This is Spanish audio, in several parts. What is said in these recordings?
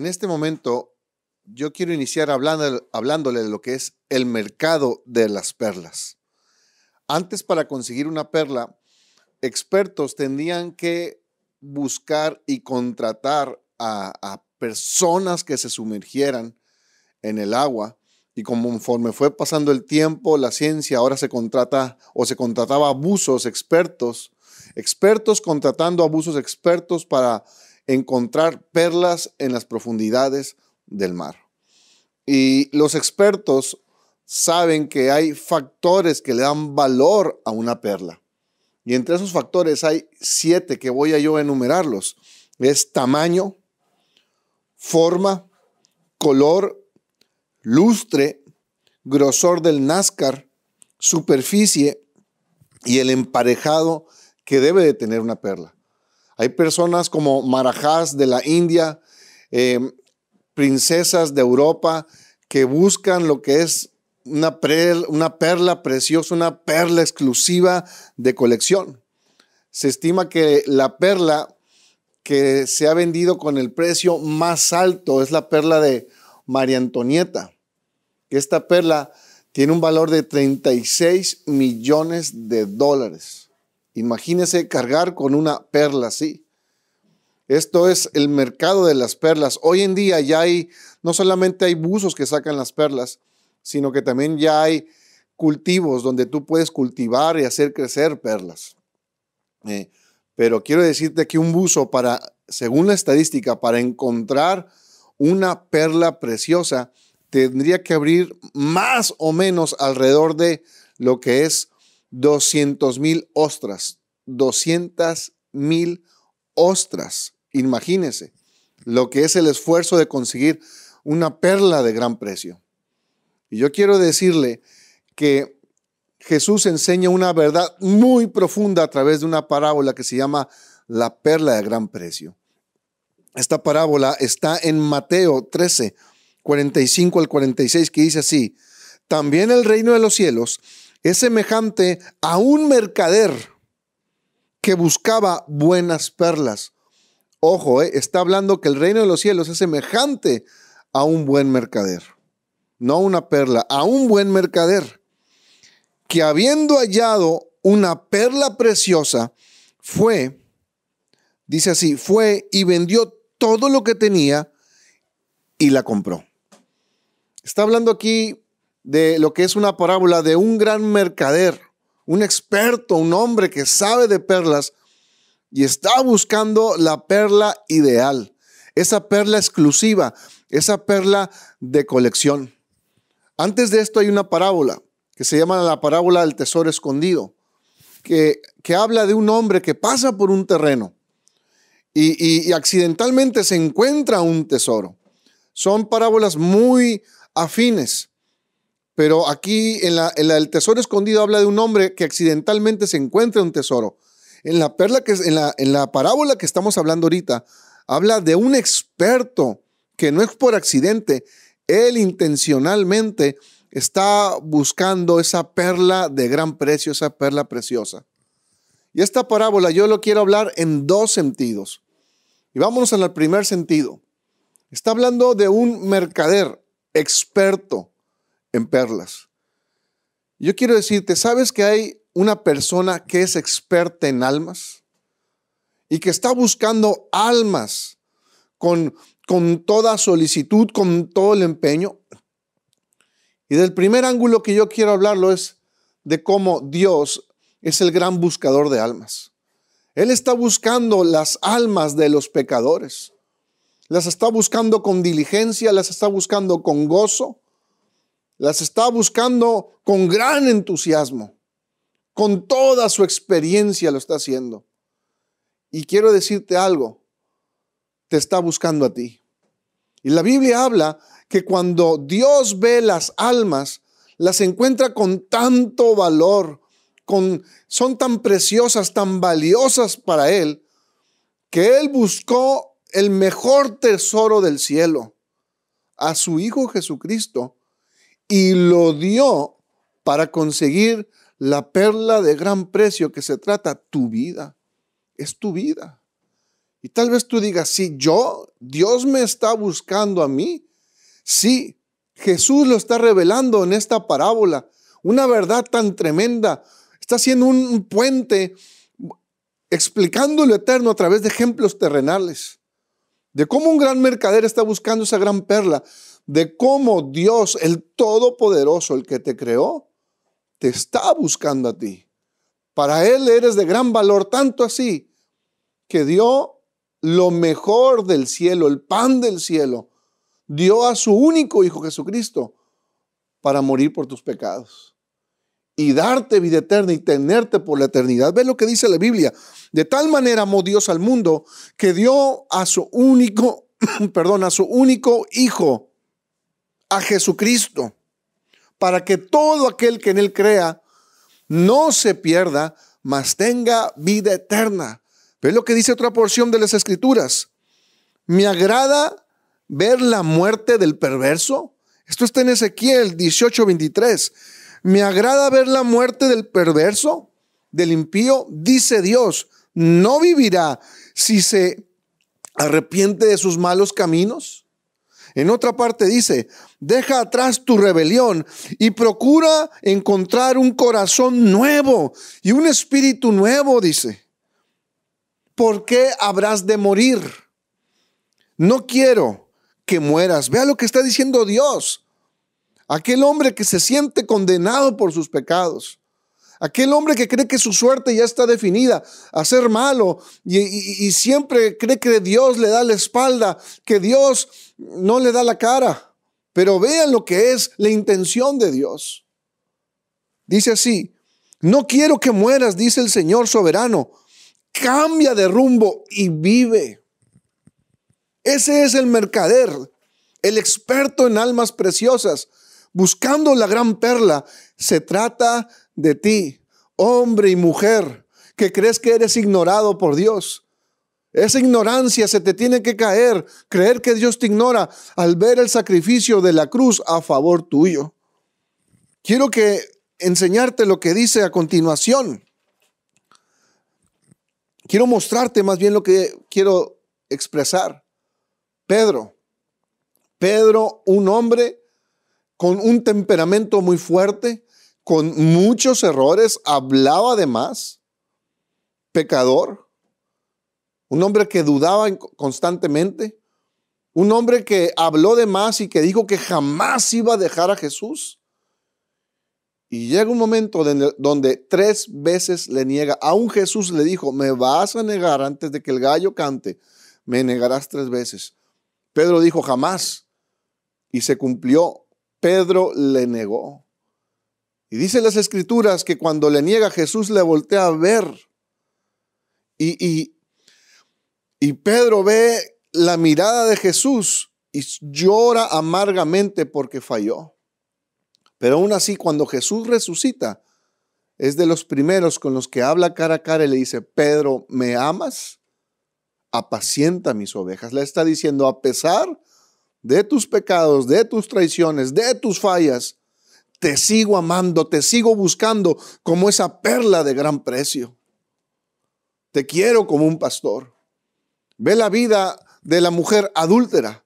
En este momento, yo quiero iniciar hablando, hablándole de lo que es el mercado de las perlas. Antes, para conseguir una perla, expertos tenían que buscar y contratar a, personas que se sumergieran en el agua y conforme fue pasando el tiempo, la ciencia ahora se contrata o se contrataba abusos expertos, expertos contratando abusos expertos para encontrar perlas en las profundidades del mar. Y los expertos saben que hay factores que le dan valor a una perla. Y entre esos factores hay siete que voy a yo enumerarlos. Es tamaño, forma, color, lustre, grosor del náscar, superficie y el emparejado que debe de tener una perla. Hay personas como Marajás de la India, eh, princesas de Europa, que buscan lo que es una, una perla preciosa, una perla exclusiva de colección. Se estima que la perla que se ha vendido con el precio más alto es la perla de María Antonieta. Esta perla tiene un valor de 36 millones de dólares. Imagínese cargar con una perla así. Esto es el mercado de las perlas. Hoy en día ya hay, no solamente hay buzos que sacan las perlas, sino que también ya hay cultivos donde tú puedes cultivar y hacer crecer perlas. Eh, pero quiero decirte que un buzo para, según la estadística, para encontrar una perla preciosa, tendría que abrir más o menos alrededor de lo que es 200 mil ostras, 200 mil ostras. Imagínese lo que es el esfuerzo de conseguir una perla de gran precio. Y yo quiero decirle que Jesús enseña una verdad muy profunda a través de una parábola que se llama la perla de gran precio. Esta parábola está en Mateo 13, 45 al 46, que dice así, también el reino de los cielos es semejante a un mercader que buscaba buenas perlas. Ojo, eh, está hablando que el reino de los cielos es semejante a un buen mercader, no a una perla, a un buen mercader, que habiendo hallado una perla preciosa, fue, dice así, fue y vendió todo lo que tenía y la compró. Está hablando aquí de lo que es una parábola de un gran mercader, un experto, un hombre que sabe de perlas y está buscando la perla ideal, esa perla exclusiva, esa perla de colección. Antes de esto hay una parábola que se llama la parábola del tesoro escondido, que, que habla de un hombre que pasa por un terreno y, y accidentalmente se encuentra un tesoro. Son parábolas muy afines pero aquí en el tesoro escondido habla de un hombre que accidentalmente se encuentra un tesoro. En la, perla que, en en la parábola que estamos hablando ahorita, habla de un experto que no es por accidente, él intencionalmente está buscando esa perla de gran precio, esa perla preciosa. Y esta parábola yo lo quiero hablar en dos sentidos. Y vámonos al primer sentido. Está hablando de un mercader experto en perlas. Yo quiero decirte, ¿sabes que hay una persona que es experta en almas? Y que está buscando almas con, con toda solicitud, con todo el empeño. Y del primer ángulo que yo quiero hablarlo es de cómo Dios es el gran buscador de almas. Él está buscando las almas de los pecadores. Las está buscando con diligencia, las está buscando con gozo, las está buscando con gran entusiasmo, con toda su experiencia lo está haciendo. Y quiero decirte algo, te está buscando a ti. Y la Biblia habla que cuando Dios ve las almas, las encuentra con tanto valor, con, son tan preciosas, tan valiosas para Él, que Él buscó el mejor tesoro del cielo, a su Hijo Jesucristo, y lo dio para conseguir la perla de gran precio que se trata, tu vida. Es tu vida. Y tal vez tú digas, sí, yo, Dios me está buscando a mí. Sí, Jesús lo está revelando en esta parábola. Una verdad tan tremenda. Está haciendo un puente explicando lo eterno a través de ejemplos terrenales. De cómo un gran mercader está buscando esa gran perla de cómo Dios, el Todopoderoso, el que te creó, te está buscando a ti. Para Él eres de gran valor, tanto así que dio lo mejor del cielo, el pan del cielo. Dio a su único Hijo Jesucristo para morir por tus pecados y darte vida eterna y tenerte por la eternidad. Ve lo que dice la Biblia. De tal manera amó Dios al mundo que dio a su único, perdón, a su único Hijo a Jesucristo, para que todo aquel que en Él crea no se pierda, mas tenga vida eterna. Ve lo que dice otra porción de las Escrituras. Me agrada ver la muerte del perverso. Esto está en Ezequiel 18:23. Me agrada ver la muerte del perverso, del impío, dice Dios. No vivirá si se arrepiente de sus malos caminos. En otra parte dice, deja atrás tu rebelión y procura encontrar un corazón nuevo y un espíritu nuevo, dice. ¿Por qué habrás de morir? No quiero que mueras. Vea lo que está diciendo Dios. Aquel hombre que se siente condenado por sus pecados. Aquel hombre que cree que su suerte ya está definida, a ser malo y, y siempre cree que Dios le da la espalda, que Dios no le da la cara. Pero vean lo que es la intención de Dios. Dice así, no quiero que mueras, dice el Señor soberano. Cambia de rumbo y vive. Ese es el mercader, el experto en almas preciosas, buscando la gran perla. Se trata de ti, hombre y mujer, que crees que eres ignorado por Dios. Esa ignorancia se te tiene que caer, creer que Dios te ignora al ver el sacrificio de la cruz a favor tuyo. Quiero que enseñarte lo que dice a continuación. Quiero mostrarte más bien lo que quiero expresar. Pedro, Pedro, un hombre con un temperamento muy fuerte, con muchos errores, hablaba de más, pecador, un hombre que dudaba constantemente, un hombre que habló de más y que dijo que jamás iba a dejar a Jesús. Y llega un momento donde tres veces le niega. Aún Jesús le dijo, me vas a negar antes de que el gallo cante, me negarás tres veces. Pedro dijo, jamás. Y se cumplió. Pedro le negó. Y dice las escrituras que cuando le niega Jesús le voltea a ver. Y, y, y Pedro ve la mirada de Jesús y llora amargamente porque falló. Pero aún así, cuando Jesús resucita, es de los primeros con los que habla cara a cara y le dice, Pedro, ¿me amas? Apacienta mis ovejas. Le está diciendo, a pesar de tus pecados, de tus traiciones, de tus fallas, te sigo amando, te sigo buscando como esa perla de gran precio. Te quiero como un pastor. Ve la vida de la mujer adúltera.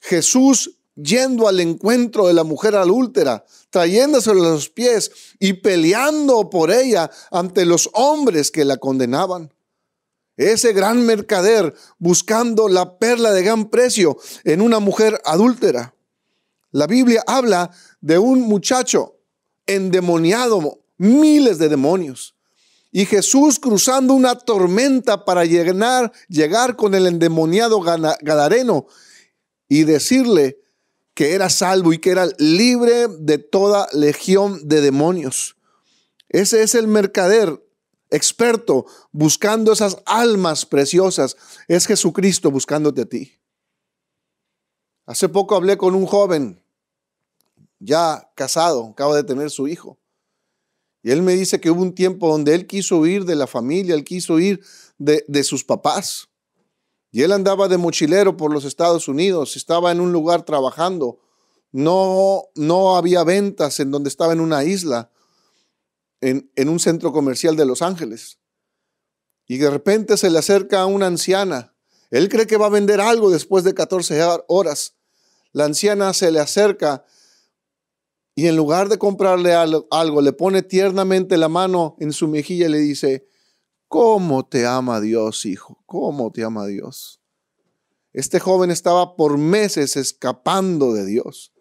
Jesús yendo al encuentro de la mujer adúltera, trayéndosela a los pies y peleando por ella ante los hombres que la condenaban. Ese gran mercader buscando la perla de gran precio en una mujer adúltera. La Biblia habla de un muchacho endemoniado, miles de demonios. Y Jesús cruzando una tormenta para llegar, llegar con el endemoniado Gadareno y decirle que era salvo y que era libre de toda legión de demonios. Ese es el mercader experto buscando esas almas preciosas. Es Jesucristo buscándote a ti. Hace poco hablé con un joven ya casado, acaba de tener su hijo. Y él me dice que hubo un tiempo donde él quiso ir de la familia, él quiso huir de, sus papás. Y él andaba de mochilero por los Estados Unidos, estaba en un lugar trabajando. No, no había ventas en donde estaba en una isla, en, en un centro comercial de Los Ángeles. Y de repente se le acerca a una anciana. Él cree que va a vender algo después de 14 horas. La anciana se le acerca y en lugar de comprarle algo, le pone tiernamente la mano en su mejilla y le dice, ¿cómo te ama Dios, hijo? ¿Cómo te ama Dios? Este joven estaba por meses escapando de Dios.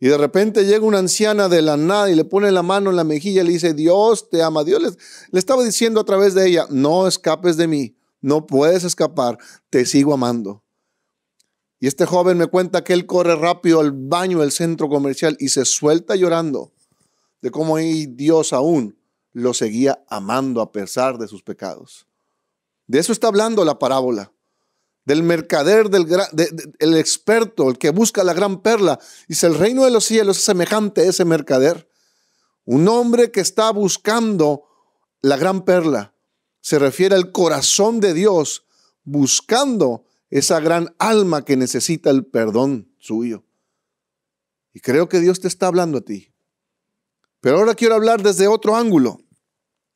Y de repente llega una anciana de la nada y le pone la mano en la mejilla y le dice, Dios te ama. Dios le, le estaba diciendo a través de ella, no escapes de mí, no puedes escapar, te sigo amando. Y este joven me cuenta que él corre rápido al baño del centro comercial y se suelta llorando de cómo Dios aún lo seguía amando a pesar de sus pecados. De eso está hablando la parábola. Del mercader, del el experto, el que busca la gran perla. Dice, el reino de los cielos es semejante a ese mercader. Un hombre que está buscando la gran perla. Se refiere al corazón de Dios, buscando esa gran alma que necesita el perdón suyo. Y creo que Dios te está hablando a ti. Pero ahora quiero hablar desde otro ángulo,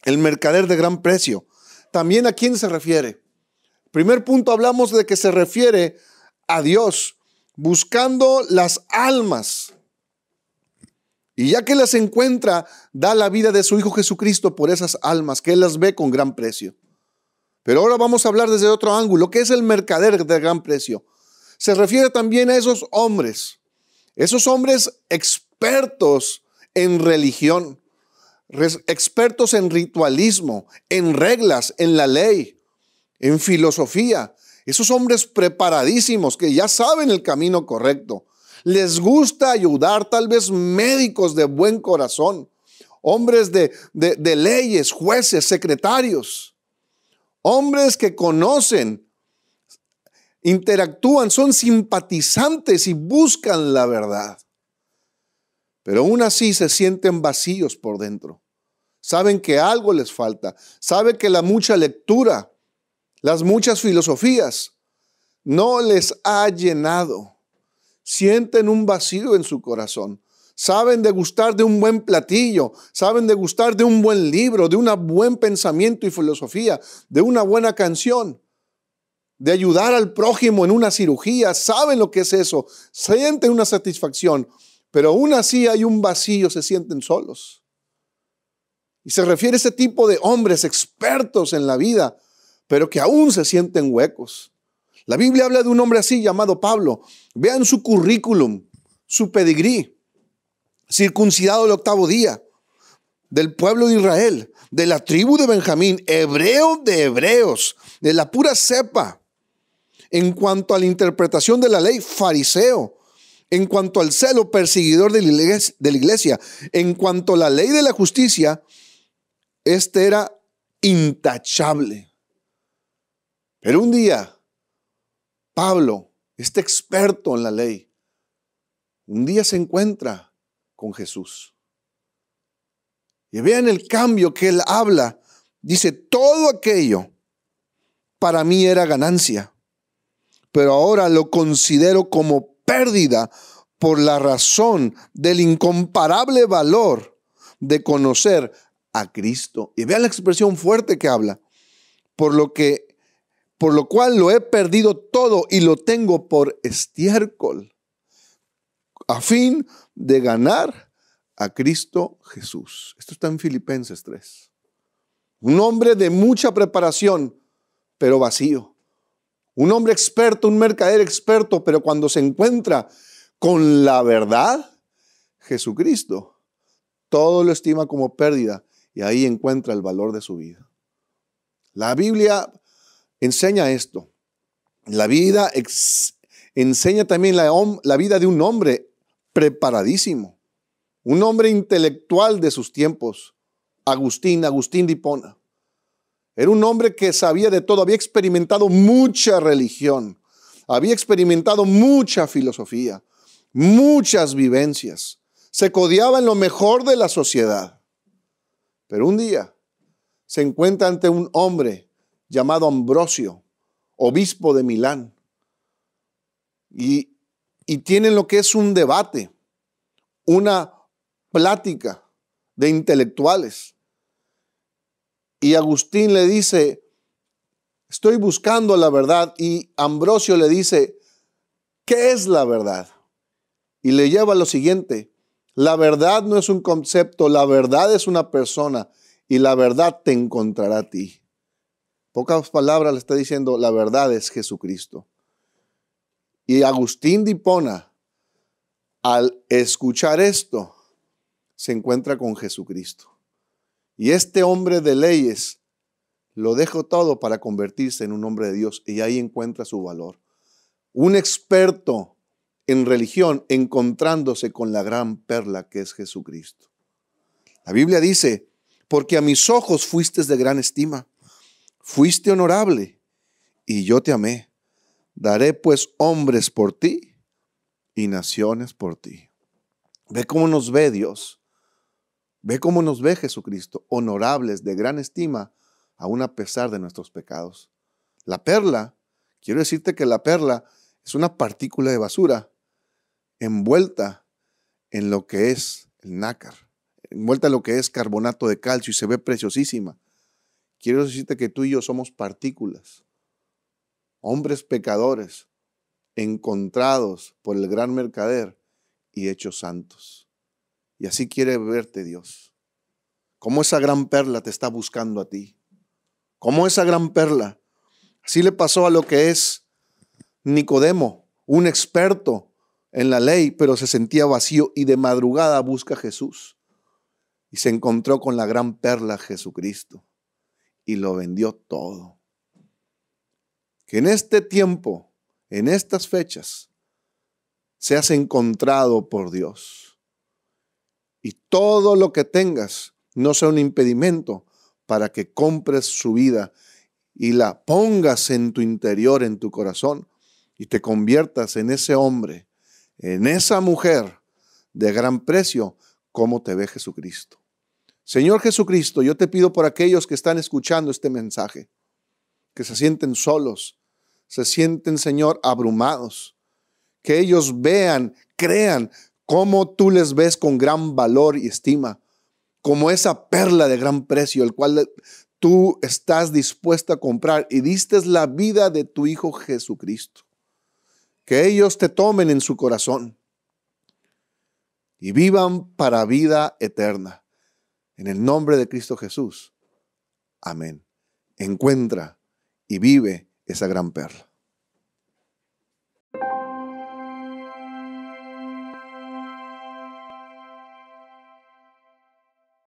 el mercader de gran precio. También a quién se refiere. Primer punto, hablamos de que se refiere a Dios, buscando las almas. Y ya que las encuentra, da la vida de su Hijo Jesucristo por esas almas, que Él las ve con gran precio. Pero ahora vamos a hablar desde otro ángulo, que es el mercader de gran precio. Se refiere también a esos hombres, esos hombres expertos en religión, expertos en ritualismo, en reglas, en la ley, en filosofía. Esos hombres preparadísimos que ya saben el camino correcto. Les gusta ayudar, tal vez médicos de buen corazón, hombres de, leyes, jueces, secretarios hombres que conocen, interactúan, son simpatizantes y buscan la verdad. Pero aún así se sienten vacíos por dentro. Saben que algo les falta. Saben que la mucha lectura, las muchas filosofías, no les ha llenado. Sienten un vacío en su corazón saben de gustar de un buen platillo, saben de gustar de un buen libro, de un buen pensamiento y filosofía, de una buena canción, de ayudar al prójimo en una cirugía, saben lo que es eso, sienten una satisfacción, pero aún así hay un vacío, se sienten solos. Y se refiere a ese tipo de hombres expertos en la vida, pero que aún se sienten huecos. La Biblia habla de un hombre así llamado Pablo. Vean su currículum, su pedigrí circuncidado el octavo día, del pueblo de Israel, de la tribu de Benjamín, hebreo de hebreos, de la pura cepa. En cuanto a la interpretación de la ley, fariseo. En cuanto al celo, perseguidor de la iglesia. En cuanto a la ley de la justicia, este era intachable. Pero un día, Pablo, este experto en la ley, un día se encuentra con Jesús. Y vean el cambio que él habla. Dice, todo aquello para mí era ganancia, pero ahora lo considero como pérdida por la razón del incomparable valor de conocer a Cristo. Y vean la expresión fuerte que habla. Por lo que por lo cual lo he perdido todo y lo tengo por estiércol, a fin de ganar a Cristo Jesús. Esto está en Filipenses 3. Un hombre de mucha preparación, pero vacío. Un hombre experto, un mercader experto, pero cuando se encuentra con la verdad, Jesucristo, todo lo estima como pérdida y ahí encuentra el valor de su vida. La Biblia enseña esto. La vida enseña también la, la vida de un hombre preparadísimo, un hombre intelectual de sus tiempos, Agustín, Agustín de Hipona. Era un hombre que sabía de todo, había experimentado mucha religión, había experimentado mucha filosofía, muchas vivencias, se codiaba en lo mejor de la sociedad. Pero un día se encuentra ante un hombre llamado Ambrosio, obispo de Milán, y y tienen lo que es un debate, una plática de intelectuales. Y Agustín le dice, estoy buscando la verdad. Y Ambrosio le dice, ¿qué es la verdad? Y le lleva lo siguiente, la verdad no es un concepto, la verdad es una persona y la verdad te encontrará a ti. Pocas palabras le está diciendo, la verdad es Jesucristo. Y Agustín Dipona, al escuchar esto, se encuentra con Jesucristo. Y este hombre de leyes lo dejó todo para convertirse en un hombre de Dios y ahí encuentra su valor. Un experto en religión encontrándose con la gran perla que es Jesucristo. La Biblia dice, porque a mis ojos fuiste de gran estima, fuiste honorable y yo te amé. Daré pues hombres por ti y naciones por ti. Ve cómo nos ve Dios. Ve cómo nos ve Jesucristo, honorables, de gran estima, aún a pesar de nuestros pecados. La perla, quiero decirte que la perla es una partícula de basura envuelta en lo que es el nácar, envuelta en lo que es carbonato de calcio y se ve preciosísima. Quiero decirte que tú y yo somos partículas hombres pecadores, encontrados por el gran mercader y hechos santos. Y así quiere verte Dios. Como esa gran perla te está buscando a ti. Como esa gran perla. Así le pasó a lo que es Nicodemo, un experto en la ley, pero se sentía vacío y de madrugada busca a Jesús. Y se encontró con la gran perla Jesucristo y lo vendió todo que en este tiempo, en estas fechas, seas encontrado por Dios. Y todo lo que tengas no sea un impedimento para que compres su vida y la pongas en tu interior, en tu corazón, y te conviertas en ese hombre, en esa mujer de gran precio, como te ve Jesucristo. Señor Jesucristo, yo te pido por aquellos que están escuchando este mensaje, que se sienten solos, se sienten, Señor, abrumados. Que ellos vean, crean cómo tú les ves con gran valor y estima, como esa perla de gran precio, el cual tú estás dispuesta a comprar y diste la vida de tu Hijo Jesucristo. Que ellos te tomen en su corazón y vivan para vida eterna. En el nombre de Cristo Jesús. Amén. Encuentra y vive esa gran perla.